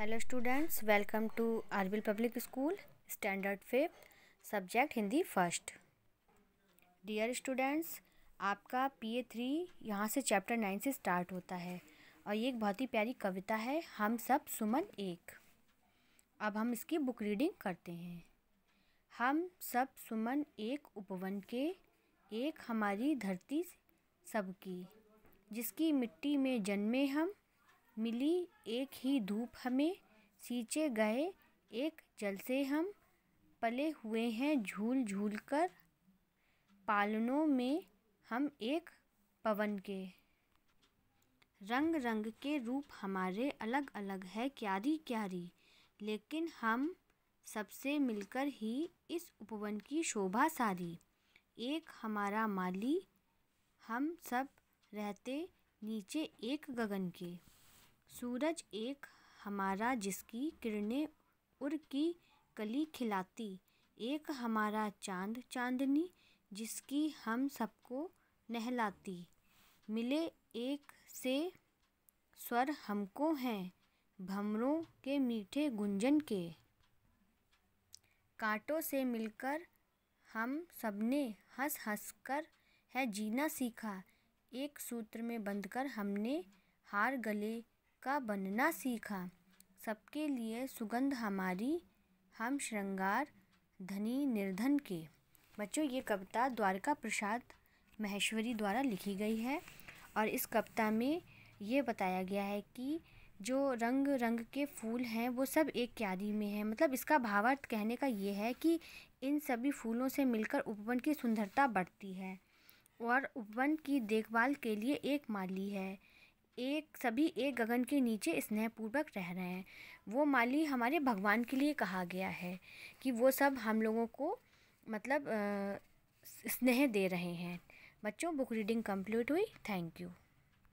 hello students welcome to आरविल public school standard fifth subject Hindi first dear students आपका P A three यहाँ से chapter nine से start होता है और ये एक बहुत ही प्यारी कविता है हम सब सुमन एक अब हम इसकी बुक रीडिंग करते हैं हम सब सुमन एक उपवन के एक हमारी धरती सबकी जिसकी मिट्टी में जन्मे हम मिली एक ही धूप हमें सींचे गए एक जल से हम पले हुए हैं झूल झूल कर पालनों में हम एक पवन के रंग रंग के रूप हमारे अलग अलग है क्यारी क्यारी लेकिन हम सबसे मिलकर ही इस उपवन की शोभा सारी एक हमारा माली हम सब रहते नीचे एक गगन के सूरज एक हमारा जिसकी किरणें उर की कली खिलाती एक हमारा चांद चांदनी जिसकी हम सबको नहलाती मिले एक से स्वर हमको हैं भमरों के मीठे गुंजन के कांटों से मिलकर हम सबने हंस हंस कर है जीना सीखा एक सूत्र में बंधकर हमने हार गले का बनना सीखा सबके लिए सुगंध हमारी हम श्रृंगार धनी निर्धन के बच्चों ये कविता द्वारका प्रसाद महेश्वरी द्वारा लिखी गई है और इस कविता में ये बताया गया है कि जो रंग रंग के फूल हैं वो सब एक क्यारी में है मतलब इसका भावार्थ कहने का ये है कि इन सभी फूलों से मिलकर उपवन की सुंदरता बढ़ती है और उपवन की देखभाल के लिए एक माली है एक सभी एक गगन के नीचे स्नेहपूर्वक रह रहे हैं वो माली हमारे भगवान के लिए कहा गया है कि वो सब हम लोगों को मतलब स्नेह दे रहे हैं बच्चों बुक रीडिंग कंप्लीट हुई थैंक यू